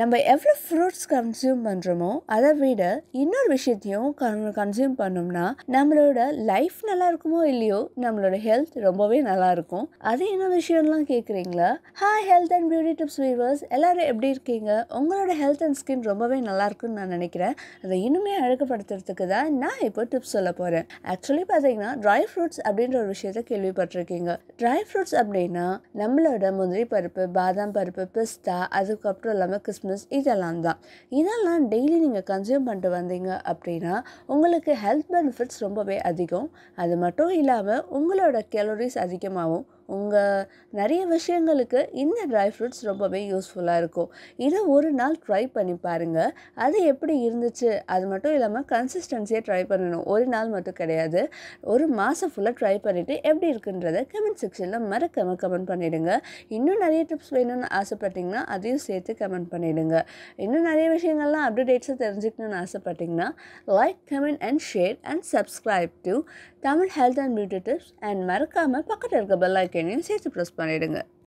நம்ம எவ்வளோ fruits consume பண்ணுறோமோ அதை விட இன்னொரு விஷயத்தையும் கன்சியூம் பண்ணோம்னா நம்மளோட லைஃப் நல்லா இருக்குமோ இல்லையோ நம்மளோட ஹெல்த் ரொம்பவே நல்லா இருக்கும் அது என்ன விஷயம்லாம் கேட்குறீங்களா hi health and beauty tips viewers எல்லோரும் எப்படி இருக்கீங்க உங்களோட ஹெல்த் அண்ட் ஸ்கின் ரொம்பவே நல்லா இருக்குன்னு நான் நினைக்கிறேன் அதை இன்னுமே அழகுப்படுத்துறதுக்கு தான் நான் இப்போ டிப்ஸ் சொல்ல போகிறேன் ஆக்சுவலி பார்த்தீங்கன்னா ட்ரை ஃப்ரூட்ஸ் அப்படின்ற ஒரு விஷயத்த கேள்விப்பட்டிருக்கீங்க ட்ரை ஃப்ரூட்ஸ் அப்படின்னா நம்மளோட முந்திரி பருப்பு பாதாம் பருப்பு பிஸ்தா அதுக்கப்புறம் இல்லாமல் கிஸ் கிஸ்மிஸ் இதெல்லாம் தான் இதெல்லாம் டெய்லி நீங்கள் கன்சியூம் பண்ணிட்டு வந்தீங்க அப்படின்னா உங்களுக்கு ஹெல்த் பெனிஃபிட்ஸ் ரொம்பவே அதிகம் அது மட்டும் இல்லாமல் உங்களோட கேலரிஸ் அதிகமாகவும் உங்கள் நிறைய விஷயங்களுக்கு இந்த ட்ரை ஃப்ரூட்ஸ் ரொம்பவே யூஸ்ஃபுல்லாக இருக்கும் இதை ஒரு நாள் ட்ரை பண்ணி பாருங்கள் அது எப்படி இருந்துச்சு அது மட்டும் இல்லாமல் கன்சிஸ்டன்சியாக ட்ரை பண்ணணும் ஒரு நாள் மட்டும் கிடையாது ஒரு மாதம் ஃபுல்லாக ட்ரை பண்ணிவிட்டு எப்படி இருக்குன்றத கமெண்ட் செக்ஷனில் மறக்காமல் கமெண்ட் பண்ணிவிடுங்க இன்னும் நிறைய டிப்ஸ் வேணும்னு ஆசைப்பட்டிங்கன்னா அதையும் சேர்த்து கமெண்ட் பண்ணிவிடுங்க இன்னும் நிறைய விஷயங்கள்லாம் அப்டேட்ஸை தெரிஞ்சுக்கணும்னு ஆசைப்பட்டிங்கன்னா like comment and share and subscribe to Tamil health and beauty tips and மறக்காமல் பக்கத்தில் இருக்க பெல்லாக்கே பெண்ணையும் சேர்த்து ப்ரெஸ் பண்ணிவிடுங்க